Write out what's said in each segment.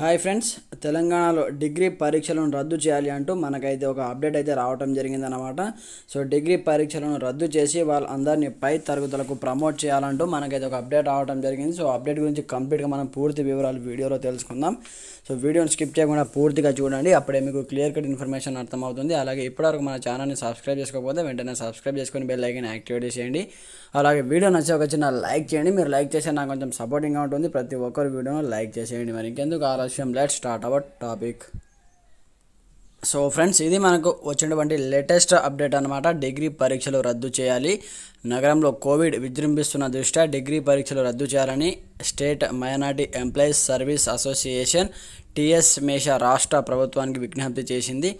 hi friends తెలంగాణలో degree పరీక్షలను రద్దు చేయాలి అంటూ మనకైతే ఒక అప్డేట్ అయితే రావడం జరిగిందనమాట సో డిగ్రీ పరీక్షలను రద్దు చేసి వాళ్ళందరినీ పై తరగతులకు ప్రమోట్ చేయాలంటూ మనకైతే ఒక అప్డేట్ రావడం జరిగింది సో అప్డేట్ గురించి కంప్లీట్గా మనం పూర్తి వివరాలు వీడియోలో తెలుసుకుందాం సో వీడియోని స్కిప్ చేయకుండా పూర్తిగా చూడండి అప్పుడే మీకు క్లియర్ కట్ ఇన్ఫర్మేషన్ అర్థమవుతుంది అలాగే ఇప్పటివరకు మన ఛానల్ని సబ్స్క్రైబ్ చేసుకోకపోతే వెంటనే సబ్స్క్రైబ్ చేసుకొని బెల్ ఐకన్ యాక్టివేట్ చేయండి అలాగే వీడియో నచ్చి ఒక చిన్న లైక్ చేయండి మీరు లైక్ చేస్తే నాకు కొంచెం సపోర్టింగ్గా ఉంటుంది ప్రతి ఒక్కరు వీడియోను లైక్ చేసేయండి మరి ఇంకెందుకు ఆలోచన విషయం let start our topic so friends ఇది మనకు వచ్చినటువంటి లేటెస్ట్ అప్డేట్ అనమాట డిగ్రీ పరీక్షలు రద్దు చేయాలి నగరంలో కోవిడ్ విజృంభిస్తున్న దృష్ట్యా డిగ్రీ పరీక్షలు రద్దు చేయాలని state minority employees service association TS MESA రాష్ట్ర ప్రభుత్వానికి విజ్ఞప్తి చేసింది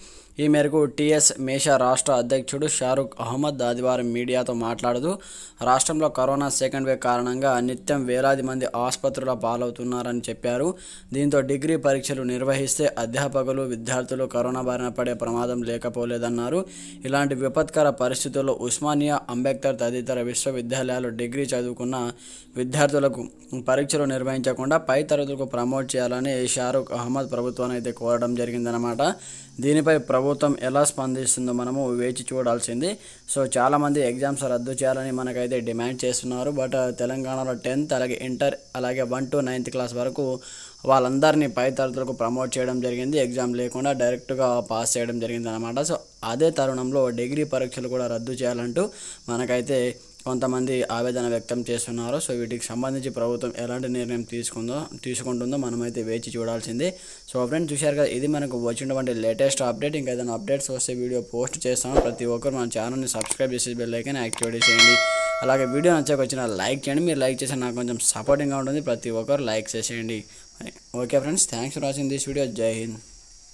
ఈ మేరకు టీఎస్ మేష రాష్ట్ర అధ్యక్షుడు షారుఖ్ అహ్మద్ ఆదివారం మీడియాతో మాట్లాడుతూ రాష్ట్రంలో కరోనా సెకండ్ వేవ్ కారణంగా నిత్యం వేలాది మంది ఆసుపత్రుల పాలవుతున్నారని చెప్పారు దీంతో డిగ్రీ పరీక్షలు నిర్వహిస్తే అధ్యాపకులు విద్యార్థులు కరోనా బారిన పడే ప్రమాదం లేకపోలేదన్నారు ఇలాంటి విపత్కర పరిస్థితుల్లో ఉస్మానియా అంబేద్కర్ తది తదితర విశ్వవిద్యాలయాలు డిగ్రీ చదువుకున్న విద్యార్థులకు పరీక్షలు నిర్వహించకుండా పై తరగతులకు ప్రమోట్ చేయాలని షారుఖ్ అహ్మద్ ప్రభుత్వాన్ని అయితే కోరడం జరిగిందనమాట దీనిపై ప్రభుత్వం ఎలా స్పందిస్తుందో మనము వేచి చూడాల్సింది సో చాలామంది ఎగ్జామ్స్ రద్దు చేయాలని మనకైతే డిమాండ్ చేస్తున్నారు బట్ తెలంగాణలో టెన్త్ అలాగే ఇంటర్ అలాగే వన్ టు నైన్త్ క్లాస్ వరకు వాళ్ళందరినీ పై తరగతులకు ప్రమోట్ చేయడం జరిగింది ఎగ్జామ్ లేకుండా డైరెక్ట్గా పాస్ చేయడం జరిగింది అనమాట సో అదే తరుణంలో డిగ్రీ పరీక్షలు కూడా రద్దు చేయాలంటూ మనకైతే కొంతమంది ఆవేదన వ్యక్తం చేస్తున్నారు సో వీటికి సంబంధించి ప్రభుత్వం ఎలాంటి నిర్ణయం తీసుకుందో తీసుకుంటుందో మనమైతే వేచి చూడాల్సిందే సో ఫ్రెండ్స్ చూశారు కదా ఇది మనకు వచ్చినటువంటి లేటెస్ట్ అప్డేట్ ఇంకా ఏదైనా అప్డేట్స్ వస్తే వీడియో పోస్ట్ చేస్తాము ప్రతి ఒక్కరు మన ఛానల్ని సబ్స్క్రైబ్ చేసి బెల్ ఐకన్ యాక్టివేట్ చేయండి అలాగే వీడియో నచ్చక వచ్చిన లైక్ చేయండి మీరు లైక్ చేసిన నాకు కొంచెం సపోర్టింగ్గా ఉంటుంది ప్రతి ఒక్కరు లైక్ చేసేయండి okay friends thanks for watching this video జై హింద్